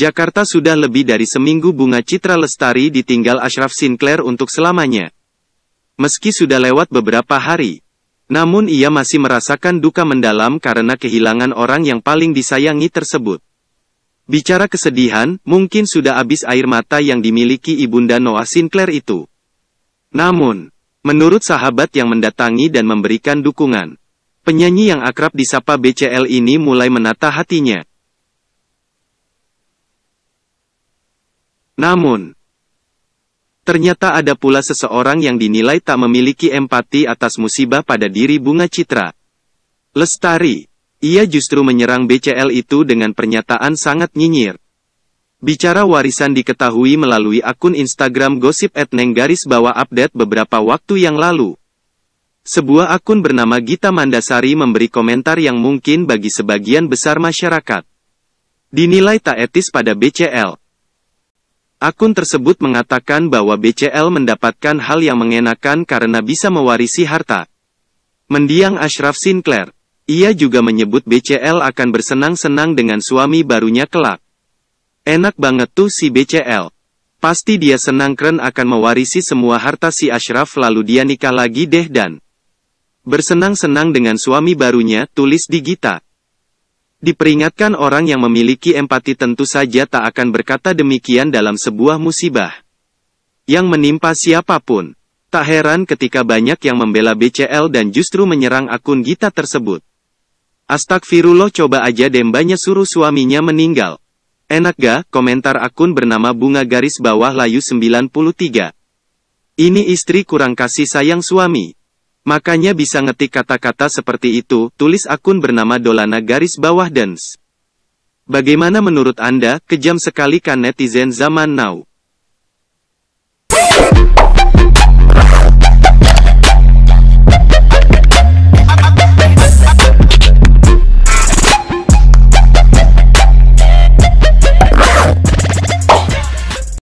Jakarta sudah lebih dari seminggu bunga Citra Lestari ditinggal Ashraf Sinclair untuk selamanya. Meski sudah lewat beberapa hari, namun ia masih merasakan duka mendalam karena kehilangan orang yang paling disayangi tersebut. Bicara kesedihan, mungkin sudah habis air mata yang dimiliki Ibunda Noah Sinclair itu. Namun, menurut sahabat yang mendatangi dan memberikan dukungan, penyanyi yang akrab disapa BCL ini mulai menata hatinya. Namun, ternyata ada pula seseorang yang dinilai tak memiliki empati atas musibah pada diri Bunga Citra. Lestari, ia justru menyerang BCL itu dengan pernyataan sangat nyinyir. Bicara warisan diketahui melalui akun Instagram gosip etneng garis bawah update beberapa waktu yang lalu. Sebuah akun bernama Gita Mandasari memberi komentar yang mungkin bagi sebagian besar masyarakat. Dinilai tak etis pada BCL. Akun tersebut mengatakan bahwa BCL mendapatkan hal yang mengenakan karena bisa mewarisi harta. Mendiang Ashraf Sinclair. Ia juga menyebut BCL akan bersenang-senang dengan suami barunya kelak. Enak banget tuh si BCL. Pasti dia senang keren akan mewarisi semua harta si Ashraf lalu dia nikah lagi deh dan bersenang-senang dengan suami barunya, tulis di Gita. Diperingatkan orang yang memiliki empati tentu saja tak akan berkata demikian dalam sebuah musibah yang menimpa siapapun. Tak heran ketika banyak yang membela BCL dan justru menyerang akun Gita tersebut. Astagfirullah coba aja Dembanya suruh suaminya meninggal. Enak ga, komentar akun bernama Bunga Garis Bawah Layu 93. Ini istri kurang kasih sayang suami. Makanya bisa ngetik kata-kata seperti itu, tulis akun bernama Dolana garis bawah dance. Bagaimana menurut Anda, kejam sekali kan netizen zaman now?